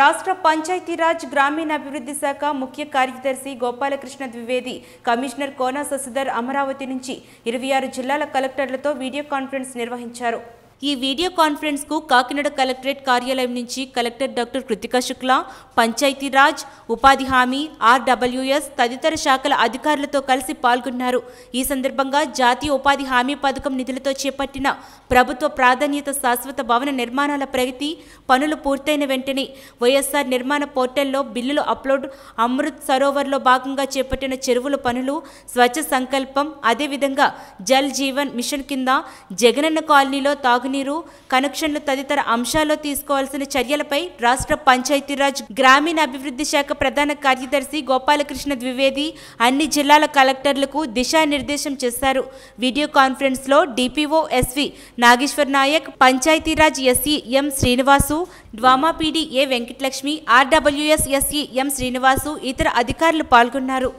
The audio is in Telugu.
రాష్ట్ర పంచాయతీరాజ్ గ్రామీణాభివృద్ధి శాఖ ముఖ్య కార్యదర్శి గోపాలకృష్ణ ద్వివేది కమిషనర్ కోన శశిధర్ అమరావతి నుంచి ఇరవై ఆరు జిల్లాల కలెక్టర్లతో వీడియో కాన్ఫరెన్స్ నిర్వహించారు ఈ వీడియో కాన్ఫరెన్స్ కు కాకినాడ కలెక్టరేట్ కార్యాలయం నుంచి కలెక్టర్ డాక్టర్ కృతిక శుక్లా పంచాయతీరాజ్ ఉపాధి హామీ ఆర్డబ్ల్యూఎస్ తదితర శాఖల అధికారులతో కలిసి పాల్గొన్నారు ఈ సందర్భంగా జాతీయ ఉపాధి హామీ పథకం నిధులతో చేపట్టిన ప్రభుత్వ ప్రాధాన్యత శాశ్వత భవన నిర్మాణాల ప్రగతి పనులు పూర్తయిన వెంటనే వైఎస్ఆర్ నిర్మాణ పోర్టల్లో బిల్లులు అప్లోడ్ అమృత్ సరోవర్లో భాగంగా చేపట్టిన చెరువుల పనులు స్వచ్ఛ సంకల్పం అదేవిధంగా జల్ జీవన్ మిషన్ కింద జగనన్న కాలనీలో తాగు తాగునీరు కనెక్షన్లు తదితర అంశాల్లో తీసుకోవాల్సిన చర్యలపై రాష్ట్ర పంచాయతీరాజ్ గ్రామీణ అభివృద్ధి శాఖ ప్రధాన కార్యదర్శి గోపాలకృష్ణ ద్వివేది అన్ని జిల్లాల కలెక్టర్లకు దిశానిర్దేశం చేశారు వీడియో కాన్ఫరెన్స్లో DPO SV Nageshwar Naik Panchayati Raj SE ఎం శ్రీనివాసు డ్వామాపీడి ఏ వెంకటలక్ష్మి ఆర్డబ్ల్యూఎస్ ఎస్ఈ ఎం శ్రీనివాసు ఇతర అధికారులు పాల్గొన్నారు